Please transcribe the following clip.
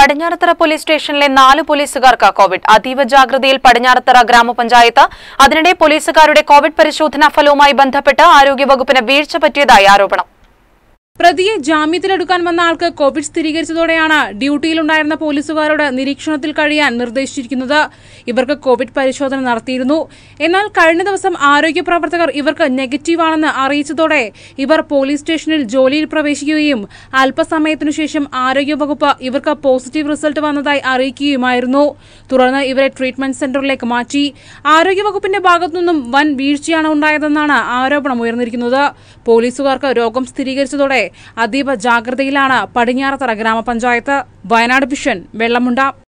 Padinjarathara police സ്റ്റേഷനിലെ നാല് പോലീസുകാർക്ക് കോവിഡ് അതീവ ജാഗ്രതയിൽ പടിഞ്ഞാറത്തറ ഗ്രാമപഞ്ചായത്ത് അതിനിടെ പോലീസുകാരുടെ കോവിഡ് പരിശോധനാ ഫലവുമായി ബന്ധപ്പെട്ട് ആരോഗ്യവകുപ്പിന് വീഴ്ച പറ്റിയതായി ആരോപണം പ്രതിയെ ജാമ്യത്തിലെടുക്കാൻ വന്ന ആൾക്ക് കോവിഡ് സ്ഥിരീകരിച്ചതോടെയാണ് ഡ്യൂട്ടിയിലുണ്ടായിരുന്ന പോലീസുകാരോട് നിരീക്ഷണത്തിൽ കഴിയാൻ നിർദ്ദേശിച്ചിരിക്കുന്നത് ഇവർക്ക് കോവിഡ് പരിശോധന നടത്തിയിരുന്നു എന്നാൽ കഴിഞ്ഞ ദിവസം ആരോഗ്യ പ്രവർത്തകർ ഇവർക്ക് നെഗറ്റീവാണെന്ന് അറിയിച്ചതോടെ ഇവർ പോലീസ് സ്റ്റേഷനിൽ ജോലിയിൽ പ്രവേശിക്കുകയും അല്പസമയത്തിനു ശേഷം ആരോഗ്യവകുപ്പ് ഇവർക്ക് പോസിറ്റീവ് റിസൾട്ട് വന്നതായി അറിയിക്കുകയുമായിരുന്നു തുടർന്ന് ഇവരെ ട്രീറ്റ്മെന്റ് സെന്ററിലേക്ക് മാറ്റി ആരോഗ്യവകുപ്പിന്റെ ഭാഗത്തുനിന്നും വൻ വീഴ്ചയാണ് ഉണ്ടായതെന്നാണ് ആരോപണം ഉയർന്നിരിക്കുന്നത് പോലീസുകാർക്ക് രോഗം സ്ഥിരീകരിച്ചതോടെ അതീവ ജാഗ്രതയിലാണ് പടിഞ്ഞാറത്തറ ഗ്രാമപഞ്ചായത്ത് വയനാട് വിഷൻ വെള്ളമുണ്ട